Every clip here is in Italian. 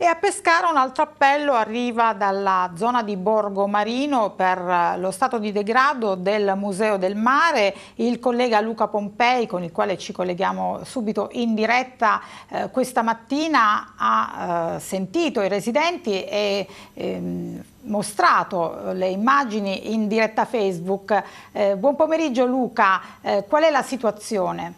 E a Pescara un altro appello arriva dalla zona di Borgo Marino per eh, lo stato di degrado del Museo del Mare. Il collega Luca Pompei, con il quale ci colleghiamo subito in diretta eh, questa mattina, ha eh, sentito i residenti e ehm, mostrato eh, le immagini in diretta Facebook. Eh, buon pomeriggio Luca, eh, qual è la situazione?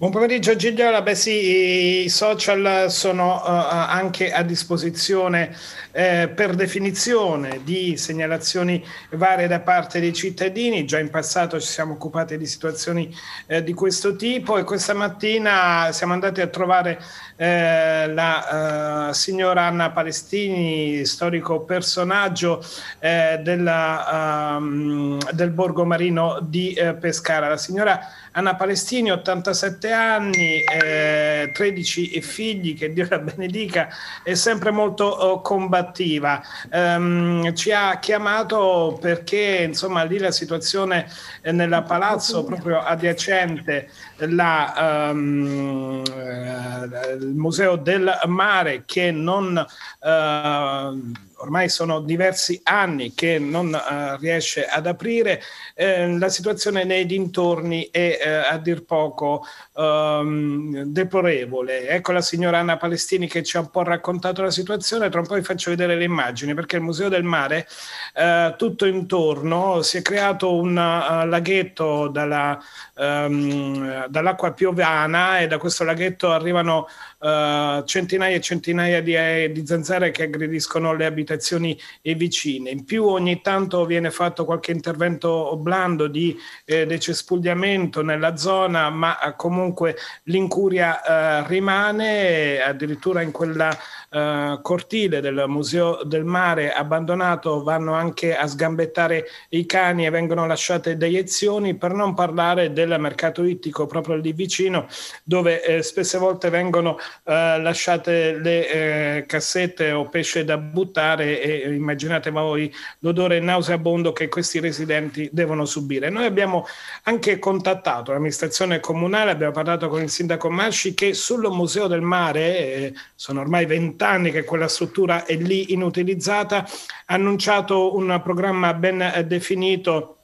Buon pomeriggio Gigliola, beh sì, i social sono uh, anche a disposizione eh, per definizione di segnalazioni varie da parte dei cittadini, già in passato ci siamo occupati di situazioni eh, di questo tipo e questa mattina siamo andati a trovare eh, la eh, signora Anna Palestini, storico personaggio della, um, del Borgo Marino di Pescara. La signora Anna Palestini, 87 37 anni, eh, 13 figli, che Dio la benedica, è sempre molto oh, combattiva. Um, ci ha chiamato perché insomma lì la situazione eh, nella palazzo proprio adiacente la, um, eh, il Museo del Mare che non... Uh, ormai sono diversi anni che non eh, riesce ad aprire, eh, la situazione nei dintorni è eh, a dir poco ehm, deplorevole. Ecco la signora Anna Palestini che ci ha un po' raccontato la situazione, tra un po' vi faccio vedere le immagini perché il Museo del Mare eh, tutto intorno si è creato un uh, laghetto dalla, um, dall'acqua piovana e da questo laghetto arrivano uh, centinaia e centinaia di, di zanzare che aggrediscono le abitazioni abitazioni vicine. In più ogni tanto viene fatto qualche intervento blando di eh, decespugliamento nella zona, ma eh, comunque l'incuria eh, rimane, addirittura in quella eh, cortile del Museo del Mare abbandonato vanno anche a sgambettare i cani e vengono lasciate deiezioni, per non parlare del mercato ittico proprio lì vicino, dove eh, spesse volte vengono eh, lasciate le eh, cassette o pesce da buttare e eh, immaginate voi l'odore nauseabondo che questi residenti devono subire. Noi abbiamo anche contattato l'amministrazione comunale, abbiamo parlato con il sindaco Masci che sul Museo del Mare, sono ormai 20 anni che quella struttura è lì inutilizzata, ha annunciato un programma ben eh, definito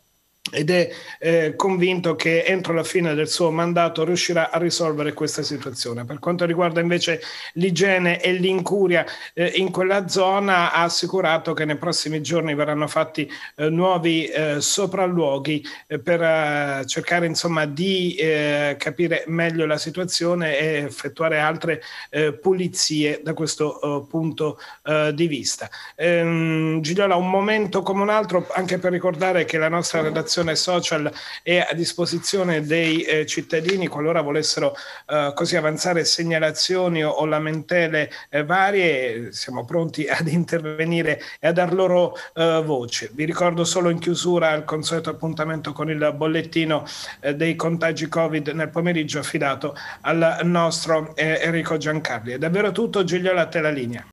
ed è eh, convinto che entro la fine del suo mandato riuscirà a risolvere questa situazione. Per quanto riguarda invece l'igiene e l'incuria eh, in quella zona, ha assicurato che nei prossimi giorni verranno fatti eh, nuovi eh, sopralluoghi eh, per eh, cercare insomma, di capire meglio la situazione e effettuare altre pulizie da questo punto di vista. Ehm, Gigliola, un momento come un altro anche per ricordare che la nostra redazione comunicazione social è a disposizione dei eh, cittadini qualora volessero eh, così avanzare segnalazioni o, o lamentele eh, varie, siamo pronti ad intervenire e a dar loro eh, voce. Vi ricordo solo in chiusura il consueto appuntamento con il bollettino eh, dei contagi Covid nel pomeriggio affidato al nostro eh, Enrico Giancarli. È davvero tutto, a te la linea.